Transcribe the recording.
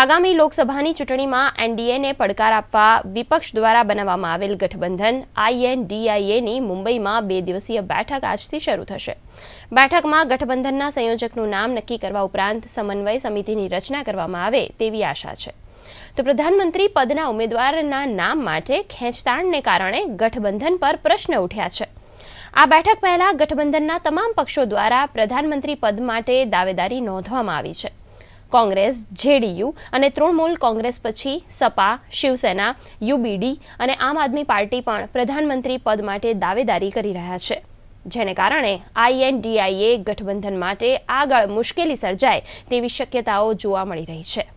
આગામી લોકસભાની ચૂંટણીમાં એનડીએને પડકાર આપવા વિપક્ષ દ્વારા બનાવવામાં આવેલ ગઠબંધન આઈએનડીઆઈએની મુંબઈમાં બે દિવસીય બેઠક આજથી શરૂ થશે બેઠકમાં ગઠબંધનના સંયોજકનું નામ નક્કી કરવા ઉપરાંત સમન્વય સમિતિની રચના કરવામાં આવે તેવી આશા છે તો પ્રધાનમંત્રી પદના ઉમેદવારના નામ માટે ખેંચતાણને કારણે ગઠબંધન પર પ્રશ્ન ઉઠ્યા છે આ બેઠક પહેલા ગઠબંધનના તમામ પક્ષો દ્વારા પ્રધાનમંત્રી પદ માટે દાવેદારી નોંધવામાં આવી છે કોંગ્રેસ જેડીયુ અને તૃણમૂલ કોંગ્રેસ પછી સપા શિવસેના યુબીડી અને આમ આદમી પાર્ટી પણ પ્રધાનમંત્રી પદ માટે દાવેદારી કરી રહ્યા છે જેને કારણે આઈએનડીઆઈએ ગઠબંધન માટે આગળ મુશ્કેલી સર્જાય તેવી શક્યતાઓ જોવા મળી રહી છે